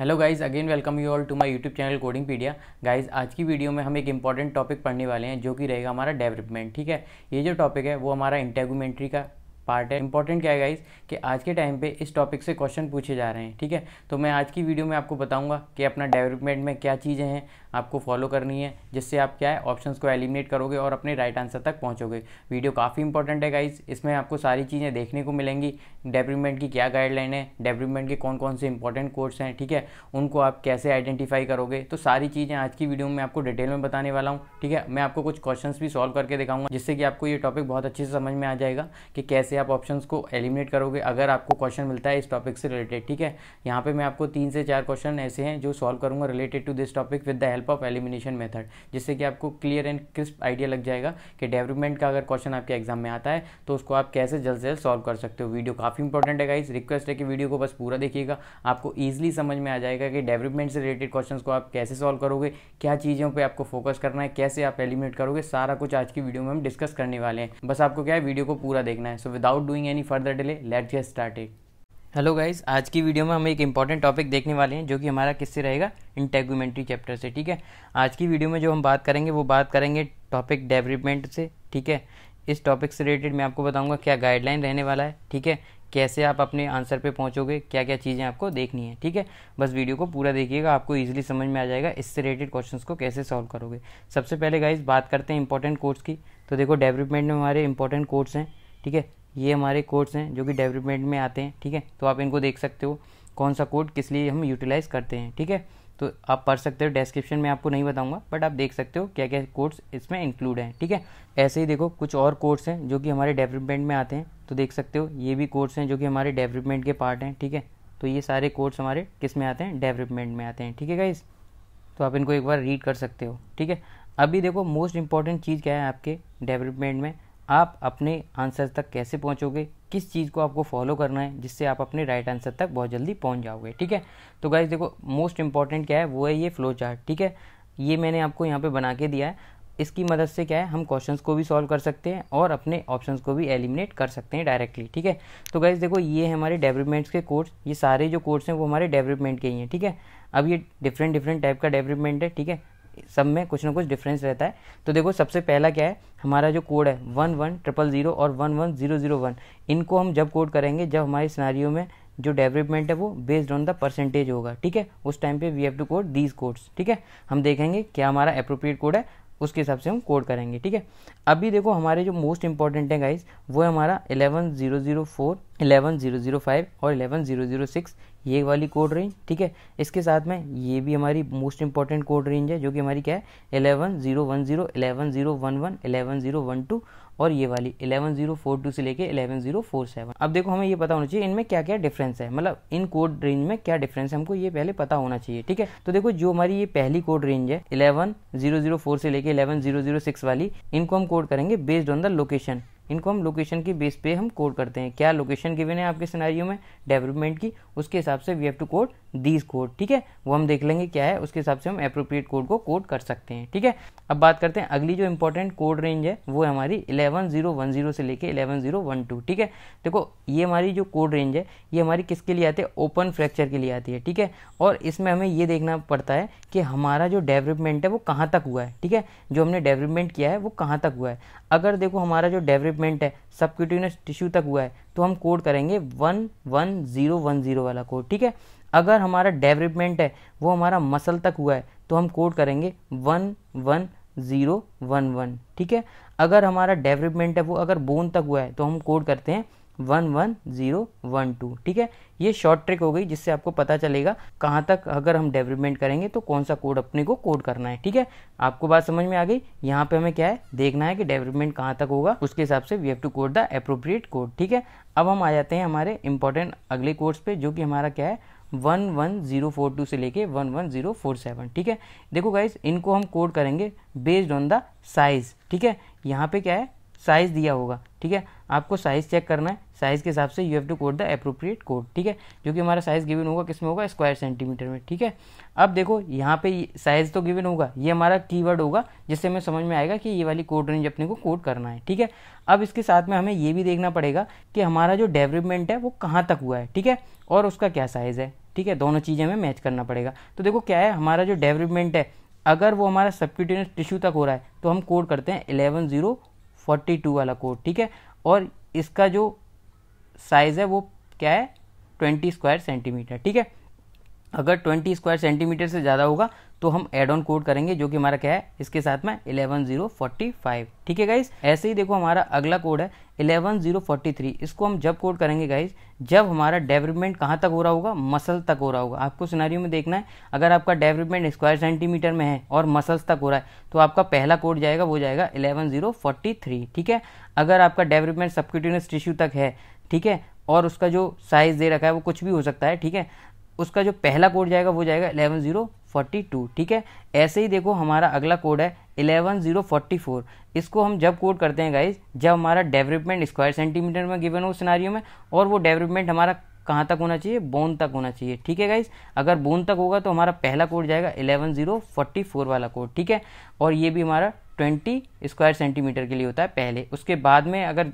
hello guys again welcome you all to my YouTube channel Codingpedia guys आज की video में हम एक इंपॉर्टेंट टॉपिक पढ़ने वाले हैं जो कि रहेगा हमारा डेवलपमेंट ठीक है ये जो टॉपिक है वो हमारा इंटेगूमेंट्री का पार्ट है इंपॉर्टेंट क्या है गाइज कि आज के टाइम पे इस टॉपिक से क्वेश्चन पूछे जा रहे हैं ठीक है तो मैं आज की वीडियो में आपको बताऊंगा कि अपना डेवलपमेंट में क्या चीज़ें हैं आपको फॉलो करनी है जिससे आप क्या है ऑप्शंस को एलिमिनेट करोगे और अपने राइट आंसर तक पहुँचोगे वीडियो काफ़ी इंपॉर्टेंट है गाइज इसमें आपको सारी चीज़ें देखने को मिलेंगी डेवलपमेंट की क्या गाइडलाइन है डेवलपमेंट के कौन कौन से इंपॉर्टेंट कोर्स हैं ठीक है उनको आप कैसे आइडेंटिफाई करोगे तो सारी चीज़ें आज की वीडियो में आपको डिटेल में बताने वाला हूँ ठीक है मैं आपको कुछ क्वेश्चन भी सॉल्व करके दिखाऊंगा जिससे कि आपको ये टॉपिक बहुत अच्छे से समझ में आ जाएगा कि कैसे आप ऑप्शन को एलिमिनेट करोगे अगर आपको क्वेश्चन मिलता है इस टॉपिक से रिलेटेड ठीक है यहाँ पर मैं आपको तीन से चार क्वेश्चन ऐसे हैं जो सॉल्व करूँगा related to this topic with the help help of elimination method जिससे कि आपको क्लियर एंड क्रिस्प आइडिया लग जाएगा कि डेवलपमेंट का अगर क्वेश्चन आपके एग्जाम में आता है तो उसको आप कैसे जल्द से जल्द सॉल्व कर सकते हो वीडियो काफ़ी इंपॉर्टेंट है इस रिक्वेस्ट है कि वीडियो को बस पूरा देखिएगा आपको ईजिली समझ में आ जाएगा कि डेवलपमेंट से रिलेटेड क्वेश्चन को आप कैसे सॉल्व करोगे क्या चीज़ों पर आपको फोकस करना है कैसे आप एलिमिनेट करोगे सारा कुछ आज की वीडियो में हम डिस्कस करने वाले हैं बस आपको क्या है वीडियो को पूरा देखना है so without doing any further delay let get started hello guys आज की वीडियो में हम एक इम्पॉर्टेंट टॉपिक देखने वाले हैं जो कि हमारा किससे रहेगा इंटेगुमेंट्री चैप्टर से ठीक है आज की वीडियो में जो हम बात करेंगे वो बात करेंगे टॉपिक डेवलपमेंट से ठीक है इस टॉपिक से रिलेटेड मैं आपको बताऊंगा क्या गाइडलाइन रहने वाला है ठीक है कैसे आप अपने आंसर पर पहुँचोगे क्या क्या चीज़ें आपको देखनी है ठीक है बस वीडियो को पूरा देखिएगा आपको ईजिली समझ में आ जाएगा इससे रिलेटेड क्वेश्चन को कैसे सॉल्व करोगे सबसे पहले गाइज बात करते हैं इंपॉर्टेंट कोर्स की तो देखो डेवलपमेंट में हमारे इंपॉर्टेंट कोर्स हैं ठीक है ये हमारे कोड्स हैं जो कि डेवलपमेंट में आते हैं ठीक है तो आप इनको देख सकते हो कौन सा कोड किस लिए हम यूटिलाइज़ करते हैं ठीक है तो आप पढ़ सकते हो डिस्क्रिप्शन में आपको नहीं बताऊंगा बट आप देख सकते हो क्या क्या कोड्स इसमें इंक्लूड हैं ठीक है ऐसे ही देखो कुछ और कोड्स हैं जो कि हमारे डेवलपमेंट में आते हैं तो देख सकते हो ये भी कोड्स हैं जो कि हमारे डेवलपमेंट के पार्ट हैं ठीक है तो ये सारे कोड्स हमारे किस में आते हैं डेवलपमेंट में आते हैं ठीक है गाइज तो आप इनको एक बार रीड कर सकते हो ठीक है अभी देखो मोस्ट इंपॉर्टेंट चीज़ क्या है आपके डेवलपमेंट में आप अपने आंसर तक कैसे पहुंचोगे किस चीज़ को आपको फॉलो करना है जिससे आप अपने राइट आंसर तक बहुत जल्दी पहुंच जाओगे ठीक है तो गाइज देखो मोस्ट इंपॉर्टेंट क्या है वो है ये फ्लो चार्ट ठीक है ये मैंने आपको यहाँ पे बना के दिया है इसकी मदद से क्या है हम क्वेश्चन को भी सॉल्व कर सकते हैं और अपने ऑप्शन को भी एलिमिनेट कर सकते हैं डायरेक्टली ठीक है तो गाइज देखो ये हमारे डेवलपमेंट्स के कोर्स ये सारे जो कोर्स हैं वो हमारे डेवलपमेंट के ही हैं ठीक है अब ये डिफरेंट डिफरेंट टाइप का डेवलपमेंट है ठीक है सब में कुछ ना कुछ डिफरेंस रहता है तो देखो सबसे पहला क्या है हमारा जो कोड है वन वन ट्रिपल ज़ीरो और one one zero zero one इनको हम जब कोड करेंगे जब हमारे सिनारियों में जो डेवलपमेंट है वो बेस्ड ऑन द परसेंटेज होगा ठीक है उस टाइम पे we have to code these codes ठीक है हम देखेंगे क्या हमारा अप्रोप्रिएट कोड है उसके हिसाब से हम कोड करेंगे ठीक है अभी देखो हमारे जो मोस्ट इंपॉर्टेंट है गाइज वो हमारा eleven zero zero four eleven zero zero five और एलेवन ज़ीरो ज़ीरो सिक्स ये वाली कोड रेंज ठीक है इसके साथ में ये भी हमारी मोस्ट इंपॉर्टेंट कोड रेंज है जो कि हमारी क्या है eleven zero one zero eleven zero one one eleven zero one two और ये वाली 11042 से लेके 11047 अब देखो हमें ये पता होना चाहिए इनमें क्या क्या डिफरेंस है मतलब इन कोड रेंज में क्या डिफरेंस है हमको ये पहले पता होना चाहिए ठीक है तो देखो जो हमारी ये पहली कोड रेंज है 11004 से लेके 11006 वाली इनको हम कोड करेंगे बेस्ड ऑन द लोकेशन इनको हम लोकेशन के बेस पे हम कोड करते हैं क्या लोकेशन गिवन है आपके सिनारियों में डेवलपमेंट की उसके हिसाब से we have to code these code ठीक है वो हम देख लेंगे क्या है उसके हिसाब से हम अप्रोप्रिएट कोड को कोड कर सकते हैं ठीक है अब बात करते हैं अगली जो इंपॉर्टेंट कोड रेंज है वो है हमारी 11010 से लेके 11012 ठीक है देखो ये हमारी जो कोड रेंज है ये हमारी किसके लिए आती है ओपन फ्रैक्चर के लिए आती है ठीक है और इसमें हमें ये देखना पड़ता है कि हमारा जो डेवलपमेंट है वो कहाँ तक हुआ है ठीक है जो हमने डेवलपमेंट किया है वो कहाँ तक हुआ है अगर देखो हमारा जो डेवलपमेंट है सबक्यूटिनस टिश्यू तक हुआ है तो हम कोड करेंगे one one zero one zero वाला कोड ठीक है अगर हमारा डेवलपमेंट है वो हमारा मसल तक हुआ है तो हम कोड करेंगे one one zero one one ठीक है अगर हमारा डेवलपमेंट है वो अगर बोन तक हुआ है तो हम कोड करते हैं one one zero one two ठीक है ये शॉर्ट ट्रिक हो गई जिससे आपको पता चलेगा कहाँ तक अगर हम डेवलपमेंट करेंगे तो कौन सा कोड अपने को कोड करना है ठीक है आपको बात समझ में आ गई यहाँ पे हमें क्या है देखना है कि डेवलपमेंट कहाँ तक होगा उसके हिसाब से we have to code the appropriate code ठीक है अब हम आ जाते हैं हमारे इंपॉर्टेंट अगले कोर्स पे जो कि हमारा क्या है one one zero four two से लेके one one zero four seven ठीक है देखो गाइज इनको हम कोड करेंगे बेस्ड ऑन द साइज़ ठीक है यहाँ पे क्या है साइज़ दिया होगा ठीक है आपको साइज़ चेक करना है साइज़ के हिसाब से you have to code the appropriate code ठीक है जो कि हमारा साइज़ गिवन होगा किस में होगा स्क्वायर सेंटीमीटर में ठीक है अब देखो यहाँ पे साइज़ तो गिवन होगा ये हमारा कीवर्ड होगा जिससे हमें समझ में आएगा कि ये वाली कोड रेंज अपने को कोड करना है ठीक है अब इसके साथ में हमें ये भी देखना पड़ेगा कि हमारा जो डेवलपमेंट है वो कहाँ तक हुआ है ठीक है और उसका क्या साइज़ है ठीक है दोनों चीज़ें हमें मैच करना पड़ेगा तो देखो क्या है हमारा जो डेवलपमेंट है अगर वो हमारा सबक्यूटेनियस टिश्यू तक हो रहा है तो हम कोड करते हैं एलेवन ज़ीरो फोर्टी टू वाला कोड ठीक है और इसका जो साइज़ है वो क्या है ट्वेंटी स्क्वायर सेंटीमीटर ठीक है अगर ट्वेंटी स्क्वायर सेंटीमीटर से ज़्यादा होगा तो हम एड ऑन कोड करेंगे जो कि हमारा क्या है इसके साथ में इलेवन जीरो फोर्टी फाइव ठीक है गाइज ऐसे ही देखो हमारा अगला कोड है इलेवन जीरो फोर्टी थ्री इसको हम जब कोड करेंगे गाइज जब हमारा डेवलपमेंट कहाँ तक हो रहा होगा मसल तक हो रहा होगा आपको सिनारियों में देखना है अगर आपका डेवलपमेंट स्क्वायर सेंटीमीटर में है और मसल्स तक हो रहा है तो आपका पहला कोड जाएगा वो जाएगा इलेवन जीरो फोर्टी थ्री ठीक है अगर आपका डेवलपमेंट सबक्यूटिनस टिश्यू तक है ठीक है और उसका जो साइज दे रखा है वो कुछ भी हो सकता है ठीक है उसका जो पहला कोड जाएगा वो जाएगा इलेवन जीरो फोर्टी टू ठीक है ऐसे ही देखो हमारा अगला कोड है एलेवन जीरो फोर्टी फोर इसको हम जब कोड करते हैं गाइज जब हमारा डेवलपमेंट स्क्वायर सेंटीमीटर में गिवन हो सिनारियों में और वो डेवलपमेंट हमारा कहाँ तक होना चाहिए बोन तक होना चाहिए ठीक है गाइज अगर बोन तक होगा तो हमारा पहला कोड जाएगा एलेवन जीरो फोर्टी फोर वाला कोड ठीक है और ये भी हमारा ट्वेंटी स्क्वायर सेंटीमीटर के लिए होता है पहले उसके बाद में अगर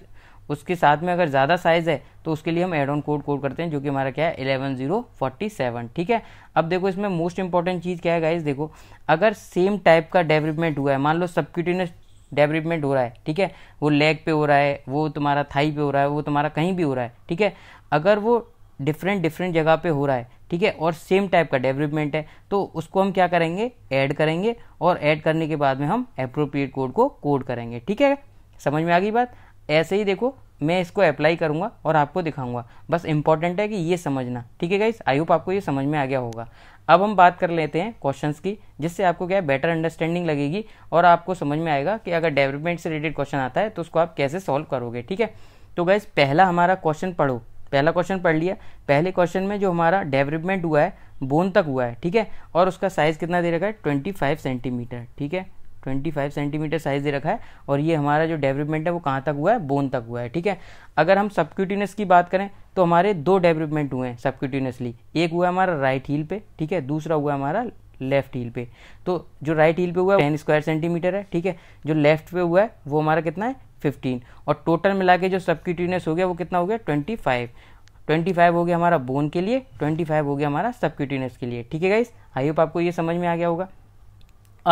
उसके साथ में अगर ज़्यादा साइज़ है तो उसके लिए हम एड ऑन कोड कोड करते हैं जो कि हमारा क्या है एलेवन जीरो फोर्टी सेवन ठीक है अब देखो इसमें मोस्ट इंपॉर्टेंट चीज़ क्या है गाइज देखो अगर सेम टाइप का डेवलपमेंट हुआ है मान लो सबक्यूटिनस डेवलपमेंट हो रहा है ठीक है वो लेग पे हो रहा है वो तुम्हारा थाई पे हो रहा है वो तुम्हारा कहीं भी हो रहा है ठीक है अगर वो डिफरेंट डिफरेंट जगह पे हो रहा है ठीक है और सेम टाइप का डेवलपमेंट है तो उसको हम क्या करेंगे ऐड करेंगे और ऐड करने के बाद में हम अप्रोप्रिएट कोड को कोड करेंगे ठीक है समझ में आ गई बात ऐसे ही देखो मैं इसको अप्लाई करूंगा और आपको दिखाऊंगा बस इंपॉर्टेंट है कि ये समझना ठीक है गाइस आई होप आपको ये समझ में आ गया होगा अब हम बात कर लेते हैं क्वेश्चंस की जिससे आपको क्या है बेटर अंडरस्टैंडिंग लगेगी और आपको समझ में आएगा कि अगर डेवलपमेंट से रिलेटेड क्वेश्चन आता है तो उसको आप कैसे सॉल्व करोगे ठीक है तो गाइज पहला हमारा क्वेश्चन पढ़ो पहला क्वेश्चन पढ़ लिया पहले क्वेश्चन में जो हमारा डेवलपमेंट हुआ है बोन तक हुआ है ठीक है और उसका साइज़ कितना दे रखा है ट्वेंटी फाइव सेंटीमीटर ठीक है 25 सेंटीमीटर साइज दे रखा है और ये हमारा जो डेवलपमेंट है वो कहाँ तक हुआ है बोन तक हुआ है ठीक है अगर हम सबक्यूटिनस की बात करें तो हमारे दो डेवलपमेंट हुए हैं सबक्यूटिनसली एक हुआ हमारा राइट हील पे ठीक है दूसरा हुआ हमारा लेफ्ट हील पे तो जो राइट हील पे हुआ है टेन स्क्वायर सेंटीमीटर है ठीक है जो लेफ्ट पे हुआ है वो हमारा कितना है फिफ्टीन और टोटल मिला के जो सबक्यूटिनस हो गया वो कितना हो गया ट्वेंटी फाइव ट्वेंटी फाइव हो गया हमारा बोन के लिए ट्वेंटी फाइव हो गया हमारा सबक्यूटिनस के लिए ठीक है गाइस आई होप आपको ये समझ में आ गया होगा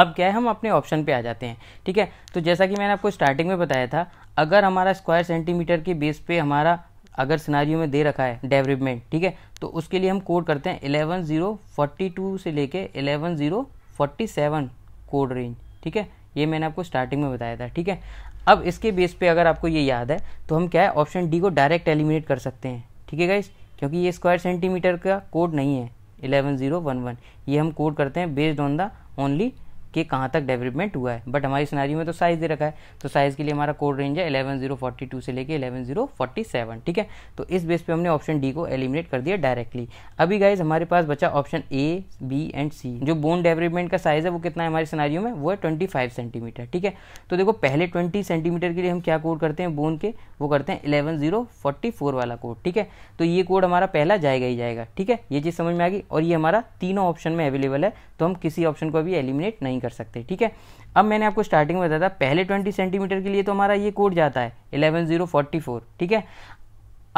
अब क्या है हम अपने ऑप्शन पे आ जाते हैं ठीक है तो जैसा कि मैंने आपको स्टार्टिंग में बताया था अगर हमारा स्क्वायर सेंटीमीटर के बेस पे हमारा अगर सिनारियों में दे रखा है डेवलपमेंट ठीक है तो उसके लिए हम कोड करते हैं एलेवन ज़ीरो फोर्टी टू से लेके eleven zero forty seven code range ठीक है ये मैंने आपको स्टार्टिंग में बताया था ठीक है अब इसके बेस पे अगर आपको ये याद है तो हम क्या है ऑप्शन डी को डायरेक्ट एलिमिनेट कर सकते हैं ठीक है गाइज क्योंकि ये स्क्वायर सेंटीमीटर का कोड नहीं है एलेवन ज़ीरो वन वन ये हम कोड करते हैं बेस्ड ऑन द ओनली कि कहाँ तक डेवलपमेंट हुआ है बट हमारी सिनारी में तो साइज़ दे रखा है तो साइज़ के लिए हमारा कोड रेंज है एलेवन जीरो फोर्टी टू से लेके एलेवन जीरो फोर्टी सेवन ठीक है तो इस बेस पे हमने ऑप्शन डी को एलिमिनेट कर दिया डायरेक्टली अभी गाइज हमारे पास बचा option A B and C जो बोन डेवलपमेंट का साइज़ है वो कितना है हमारे सिनारियों में वो है ट्वेंटी फाइव सेंटीमीटर ठीक है तो देखो पहले ट्वेंटी सेंटीमीटर के लिए हम क्या कोड करते हैं बोन के वो करते हैं एलेवन जीरो फोर्टी फोर वाला कोड ठीक है तो ये कोड हमारा पहला जाएगा ही जाएगा ठीक है ये चीज़ समझ में आ गई और ये हमारा तीनों ऑप्शन में अवेलेबल है तो हम किसी ऑप्शन को भी एलिमिनेट नहीं कर सकते ठीक है अब मैंने आपको स्टार्टिंग में बताया था पहले 20 सेंटीमीटर के लिए तो हमारा ये कोड जाता है 11044 ठीक है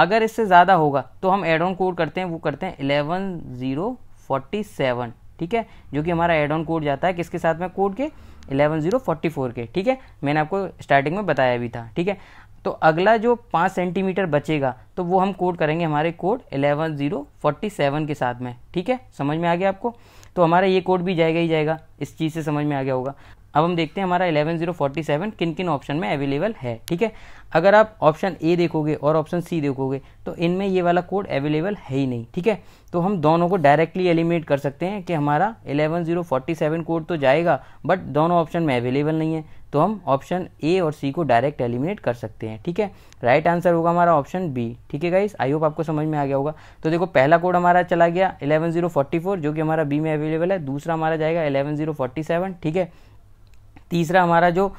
अगर इससे ज़्यादा होगा तो हम एड ऑन कोड करते हैं वो करते हैं 11047 ठीक है जो कि हमारा एड ऑन कोड जाता है किसके साथ में कोड के 11044 के ठीक है मैंने आपको स्टार्टिंग में बताया भी था ठीक है तो अगला जो पाँच सेंटीमीटर बचेगा तो वो हम कोड करेंगे हमारे कोड 11047 के साथ में ठीक है समझ में आ गया आपको तो हमारा ये कोड भी जाएगा ही जाएगा इस चीज़ से समझ में आ गया होगा अब हम देखते हैं हमारा 11047 किन किन ऑप्शन में अवेलेबल है ठीक है अगर आप ऑप्शन ए देखोगे और ऑप्शन सी देखोगे तो इनमें ये वाला कोड अवेलेबल है ही नहीं ठीक है तो हम दोनों को डायरेक्टली एलिमिनेट कर सकते हैं कि हमारा 11047 कोड तो जाएगा बट दोनों ऑप्शन में अवेलेबल नहीं है तो हम ऑप्शन ए और सी को डायरेक्ट एलिमिनेट कर सकते हैं ठीक है राइट आंसर होगा हमारा ऑप्शन बी ठीक है गाइस आई होप आपको समझ में आ गया होगा तो देखो पहला कोड हमारा चला गया 11044 जो कि हमारा बी में अवेलेबल है दूसरा हमारा जाएगा 11047 ठीक है तीसरा हमारा जो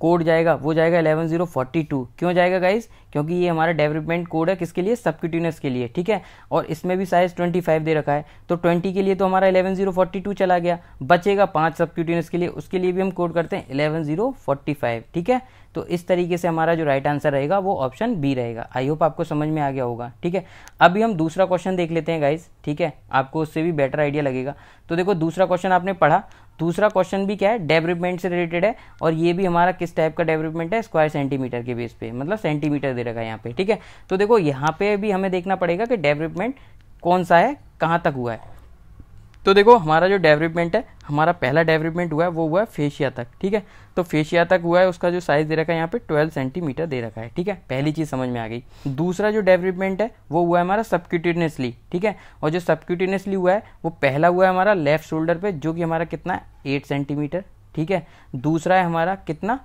कोड जाएगा वो जाएगा एलेवन जीरो फोर्टी टू क्यों जाएगा गाइस क्योंकि ये हमारा डेवलपमेंट कोड है किसके लिए सबक्यूटिनस के लिए ठीक है और इसमें भी साइज ट्वेंटी फाइव दे रखा है तो ट्वेंटी के लिए तो हमारा एलेवन जीरो फोर्टी टू चला गया बचेगा पांच सबक्यूटिनस के लिए उसके लिए भी हम कोड करते हैं एलेवन जीरो फोर्टी फाइव ठीक है तो इस तरीके से हमारा जो राइट आंसर रहेगा वो ऑप्शन बी रहेगा आई होप आपको समझ में आ गया होगा ठीक है अभी हम दूसरा क्वेश्चन देख लेते हैं गाइज ठीक है आपको उससे भी बेटर आइडिया लगेगा तो देखो दूसरा क्वेश्चन आपने पढ़ा दूसरा क्वेश्चन भी क्या है डेवलपमेंट से रिलेटेड है और ये भी हमारा किस टाइप का डेवलपमेंट है स्क्वायर सेंटीमीटर के बेस पे मतलब सेंटीमीटर दे रखा है यहाँ पे ठीक है तो देखो यहाँ पे भी हमें देखना पड़ेगा कि डेवलपमेंट कौन सा है कहाँ तक हुआ है तो देखो हमारा जो डेवलपमेंट है हमारा पहला डेवलपमेंट हुआ है वो हुआ है फेशिया तक ठीक है तो फेशिया तक हुआ है उसका जो साइज़ दे रखा है यहाँ पे 12 सेंटीमीटर दे रखा है ठीक है पहली चीज़ समझ में आ गई दूसरा जो डेवलपमेंट है वो हुआ है हमारा सबक्यूटेनियसली ठीक है और जो सबक्यूटेनियसली हुआ है वो पहला हुआ है हमारा लेफ्ट शोल्डर पर जो कि हमारा कितना एट सेंटीमीटर ठीक है दूसरा है हमारा कितना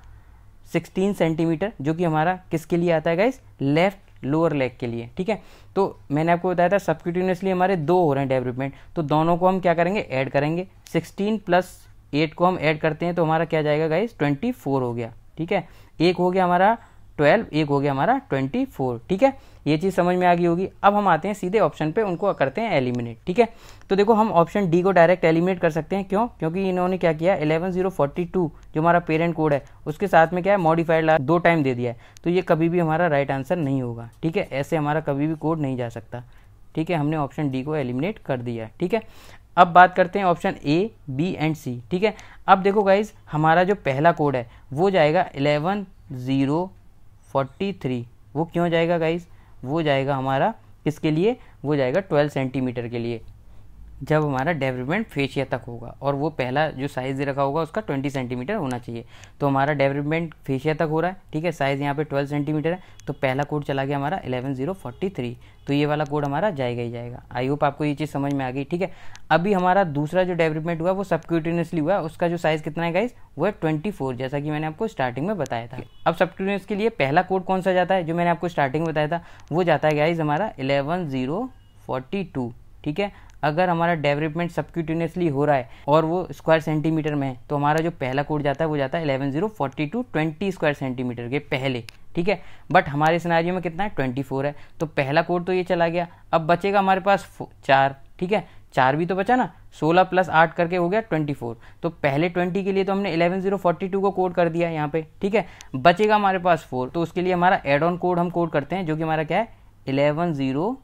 सिक्सटीन सेंटीमीटर जो कि हमारा किसके लिए आता है गाइस लेफ्ट लोअर लेग के लिए ठीक है तो मैंने आपको बताया था सबक्यूटिनियसली हमारे दो हो रहे हैं डेवलपमेंट तो दोनों को हम क्या करेंगे ऐड करेंगे सिक्सटीन प्लस एट को हम ऐड करते हैं तो हमारा क्या जाएगा गाइज ट्वेंटी फोर हो गया ठीक है एक हो गया हमारा ट्वेल्व एक हो गया हमारा ट्वेंटी फोर ठीक है ये चीज़ समझ में आ गई होगी अब हम आते हैं सीधे ऑप्शन पे उनको करते हैं एलिमिनेट ठीक है तो देखो हम ऑप्शन डी को डायरेक्ट एलिमिनेट कर सकते हैं क्यों क्योंकि इन्होंने क्या किया एलेवन जीरो फोर्टी टू जो हमारा पेरेंट कोड है उसके साथ में क्या है मॉडिफाइड दो टाइम दे दिया है तो ये कभी भी हमारा राइट आंसर नहीं होगा ठीक है ऐसे हमारा कभी भी कोड नहीं जा सकता ठीक है हमने ऑप्शन डी को एलिमिनेट कर दिया ठीक है अब बात करते हैं option A B and C ठीक है अब देखो गाइज हमारा जो पहला कोड है वो जाएगा एलेवन ज़ीरो फोर्टी थ्री वो क्यों जाएगा गाइज वो जाएगा हमारा किसके लिए वो जाएगा ट्वेल्व सेंटीमीटर के लिए जब हमारा डेवलपमेंट फेशिया तक होगा और वो पहला जो साइज़ दे रखा होगा उसका 20 सेंटीमीटर होना चाहिए तो हमारा डेवलपमेंट फेशिया तक हो रहा है ठीक है साइज़ यहाँ पे 12 सेंटीमीटर है तो पहला कोड चला गया हमारा 11043 जीरो फोर्टी थ्री तो ये वाला कोड हमारा जाएगा ही जाएगा आई होप आपको ये चीज़ समझ में आ गई ठीक है अभी हमारा दूसरा जो डेवलपमेंट हुआ वो सबक्यूटेनियसली हुआ उसका जो साइज़ कितना है गाइज वो है ट्वेंटी फोर जैसा कि मैंने आपको स्टार्टिंग में बताया था अब सबक्यूटेनियस के लिए पहला कोड कौन सा जाता है जो मैंने आपको स्टार्टिंग में बताया था वो जाता है गाइज हमारा एलेवन जीरो फोर्टी टू ठीक है अगर हमारा डेवलपमेंट सबक्यूटिनियसली हो रहा है और वो स्क्वायर सेंटीमीटर में है तो हमारा जो पहला कोड जाता है वो जाता है eleven zero forty two twenty square centimetre के पहले ठीक है बट हमारे सिनारियों में कितना है ट्वेंटी फोर है तो पहला कोड तो ये चला गया अब बचेगा हमारे पास चार ठीक है चार भी तो बचा ना सोलह प्लस आठ करके हो गया ट्वेंटी फोर तो पहले ट्वेंटी के लिए तो हमने एलेवन जीरो फोर्टी टू को कोड कर दिया यहाँ पे ठीक है बचेगा हमारे पास फोर तो उसके लिए हमारा एड ऑन कोड हम कोड करते हैं जो कि हमारा क्या है एलेवन जीरो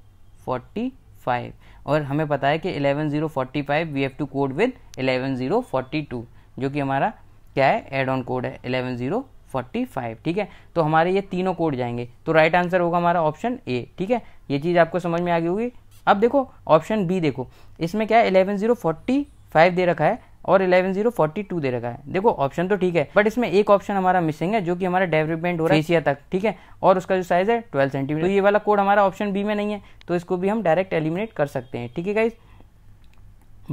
फोर्टी फाइव और हमें पता है कि eleven zero forty five we have to code with eleven zero forty two जो कि हमारा क्या है एड ऑन कोड है एलेवन जीरो फोर्टी फाइव ठीक है तो हमारे ये तीनों कोड जाएंगे तो राइट आंसर होगा हमारा ऑप्शन ए ठीक है ये चीज़ आपको समझ में आ गई होगी अब देखो ऑप्शन बी देखो इसमें क्या है एलेवन जीरो फोर्टी फाइव दे रखा है और इलेवन जीरो फोर्टी टू दे रखा है देखो ऑप्शन तो ठीक है बट इसमें एक ऑप्शन हमारा मिसिंग है जो कि हमारा डेवलपमेंट हो रहा है एशिया तक ठीक है और उसका जो साइज है ट्वेल्व सेंटीमीटर तो ये वाला कोड हमारा ऑप्शन बी में नहीं है तो इसको भी हम डायरेक्ट एलिमिनेट कर सकते हैं ठीक है गाइज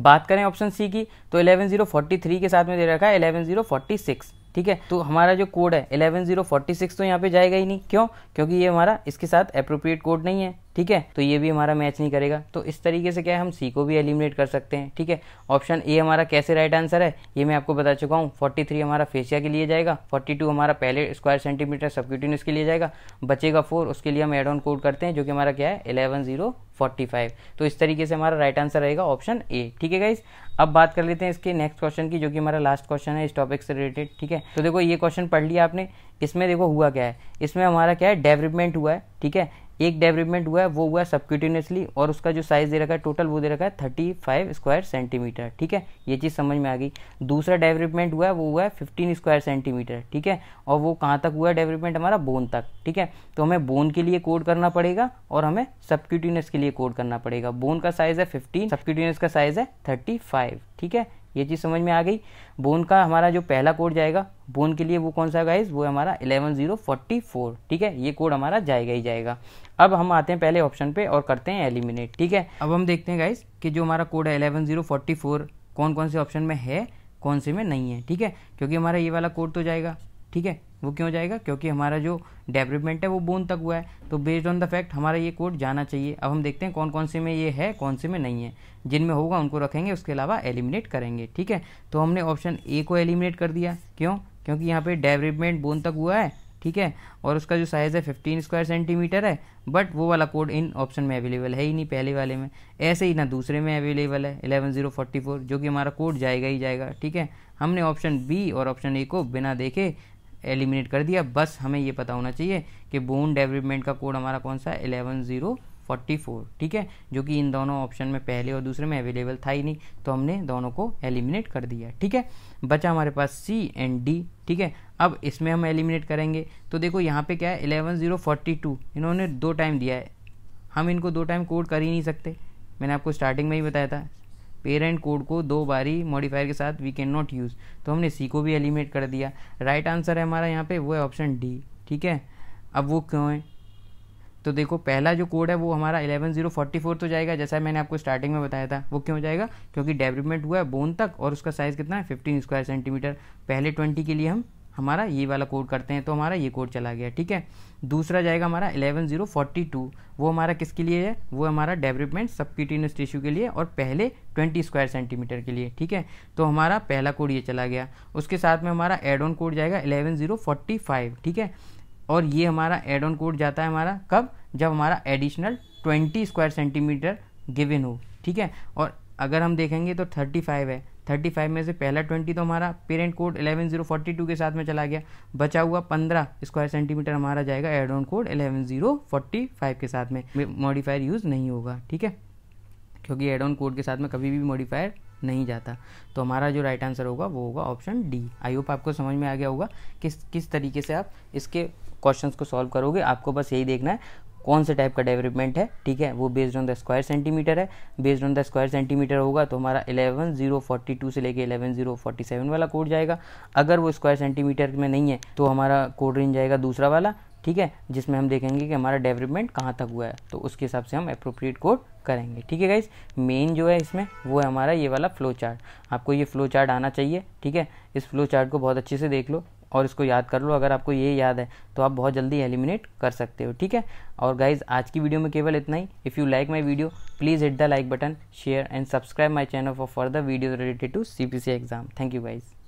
बात करें ऑप्शन सी की तो इलेवन जीरो फोर्टी थ्री के साथ में दे रखा है इलेवन जीरो फोर्टी सिक्स ठीक है तो हमारा जो कोड है इलेवन जीरो फोर्टी सिक्स तो यहाँ पे जाएगा ही नहीं क्यों क्योंकि ये हमारा इसके साथ अप्रोप्रिएट कोड नहीं है ठीक है तो ये भी हमारा मैच नहीं करेगा तो इस तरीके से क्या है हम सी को भी एलिमिनेट कर सकते हैं ठीक है ऑप्शन ए हमारा कैसे राइट आंसर है ये मैं आपको बता चुका हूँ 43 हमारा फेसिया के लिए जाएगा 42 हमारा पहले स्क्वायर सेंटीमीटर सबक्यूटिनस के लिए जाएगा बचेगा फोर उसके लिए हम एड ऑन कोड करते हैं जो कि हमारा क्या है एलेवन जीरो फोर्टी फाइव तो इस तरीके से हमारा राइट आंसर रहेगा ऑप्शन ए ठीक है गाइज अब बात कर लेते हैं इसके नेक्स्ट क्वेश्चन की जो कि हमारा लास्ट क्वेश्चन है इस टॉपिक से रिलेटेड ठीक है तो देखो ये क्वेश्चन पढ़ लिया आपने इसमें देखो हुआ क्या है इसमें हमारा क्या है डेवलपमेंट हुआ है ठीक है एक डेवलपमेंट हुआ है वो हुआ है सबक्यूटेनियसली और उसका जो साइज दे रखा है टोटल वो दे रखा है थर्टी फाइव स्क्वायर सेंटीमीटर ठीक है ये चीज़ समझ में आ गई दूसरा डेवलपमेंट हुआ है वो हुआ है फिफ्टीन स्क्वायर सेंटीमीटर ठीक है और वो कहाँ तक हुआ है डेवलपमेंट हमारा बोन तक ठीक है तो हमें बोन के लिए कोड करना पड़ेगा और हमें सबक्यूटेनियस के लिए कोड करना पड़ेगा बोन का साइज है फिफ्टीन सबक्यूटेनियस का साइज है थर्टी फाइव ठीक है ये चीज़ समझ में आ गई बोन का हमारा जो पहला कोड जाएगा बोन के लिए वो कौन सा गाइज वो हमारा एलेवन जीरो फोर्टी फोर ठीक है ये कोड हमारा जाएगा ही जाएगा अब हम आते हैं पहले ऑप्शन पे और करते हैं एलिमिनेट ठीक है अब हम देखते हैं गाइस कि जो हमारा कोड है एलेवन जीरो फोर्टी फोर कौन कौन से ऑप्शन में है कौन से में नहीं है ठीक है क्योंकि हमारा ये वाला कोड तो जाएगा ठीक है वो क्यों जाएगा क्योंकि हमारा जो डेवलपमेंट है वो बोन तक हुआ है तो बेस्ड ऑन द फैक्ट हमारा ये कोड जाना चाहिए अब हम देखते हैं कौन कौन से में ये है कौन से में नहीं है जिनमें होगा उनको रखेंगे उसके अलावा एलिमिनेट करेंगे ठीक है तो हमने ऑप्शन ए को एलिमिनेट कर दिया क्यों क्योंकि यहाँ पे डेवलपमेंट बोन तक हुआ है ठीक है और उसका जो साइज़ है फिफ्टीन स्क्वायर सेंटीमीटर है बट वो वाला कोड इन ऑप्शन में अवेलेबल है ही नहीं पहले वाले में ऐसे ही ना दूसरे में अवेलेबल है एलेवन जीरो फोर्टी फोर जो कि हमारा कोड जाएगा ही जाएगा ठीक है हमने ऑप्शन बी और ऑप्शन ए को बिना देखे एलिमिनेट कर दिया बस हमें ये पता होना चाहिए कि बोन डेवलपमेंट का कोड हमारा कौन सा एलेवन जीरो फोर्टी फोर ठीक है जो कि इन दोनों ऑप्शन में पहले और दूसरे में अवेलेबल था ही नहीं तो हमने दोनों को एलिमिनेट कर दिया ठीक है बचा हमारे पास सी एंड डी ठीक है अब इसमें हम एलिमिनेट करेंगे तो देखो यहाँ पे क्या है एलेवन जीरो फोर्टी टू इन्होंने दो टाइम दिया है हम इनको दो टाइम कोड कर ही नहीं सकते मैंने आपको स्टार्टिंग में ही बताया था पेरेंट कोड को दो बारी मॉडिफायर के साथ वी कैन नॉट यूज़ तो हमने सी को भी एलिमिनेट कर दिया राइट right आंसर है हमारा यहाँ पे वो है ऑप्शन डी ठीक है अब वो क्यों है तो देखो पहला जो कोड है वो हमारा 11044 तो जाएगा जैसा मैंने आपको स्टार्टिंग में बताया था वो क्यों जाएगा क्योंकि डेवलपमेंट हुआ है बोन तक और उसका साइज़ कितना है 15 स्क्वायर सेंटीमीटर पहले 20 के लिए हम हमारा ये वाला कोड करते हैं तो हमारा ये कोड चला गया ठीक है दूसरा जाएगा हमारा 11042 वो हमारा किसके लिए है वो हमारा डेवलपमेंट सबक्यूटेनियस टिश्यू के लिए और पहले 20 स्क्वायर सेंटीमीटर के लिए ठीक है तो हमारा पहला कोड ये चला गया उसके साथ में हमारा एड ऑन कोड जाएगा 11045 ठीक है और ये हमारा एड ऑन कोड जाता है हमारा कब जब हमारा additional twenty square centimetre given हो ठीक है और अगर हम देखेंगे तो थर्टी फाइव है थर्टी फाइव में से पहला ट्वेंटी तो हमारा parent code eleven zero forty two के साथ में चला गया बचा हुआ पंद्रह स्क्वायर सेंटीमीटर हमारा जाएगा add on code eleven zero forty five के साथ में मॉडिफायर यूज़ नहीं होगा ठीक है क्योंकि एड ऑन कोड के साथ में कभी भी मॉडिफायर नहीं जाता तो हमारा जो राइट आंसर होगा वो होगा ऑप्शन डी आई होप आपको समझ में आ गया होगा किस किस तरीके से आप इसके क्वेश्चन को सॉल्व करोगे आपको बस यही देखना है कौन से टाइप का डेवलपमेंट है ठीक है वो based on the square centimetre है based on the square centimetre होगा तो हमारा 11042 जीरो फोर्टी टू से लेके 11047 जीरो फोर्टी सेवन वाला कोड जाएगा अगर वो स्क्वायर सेंटीमीटर में नहीं है तो हमारा कोड रेंज जाएगा दूसरा वाला ठीक है जिसमें हम देखेंगे कि हमारा डेवलपमेंट कहाँ तक हुआ है तो उसके हिसाब से हम अप्रोप्रिएट कोड करेंगे ठीक है गाइज मेन जो है इसमें वो है हमारा ये वाला फ्लो चार्ट आपको ये फ्लो चार्ट आना चाहिए ठीक है इस फ्लो चार्ट को बहुत अच्छे से देख लो और इसको याद कर लो अगर आपको ये याद है तो आप बहुत जल्दी एलिमिनेट कर सकते हो ठीक है और गाइज आज की वीडियो में केवल इतना ही if you like my video please hit the like button share and subscribe my channel for further video related to C exam thank you guys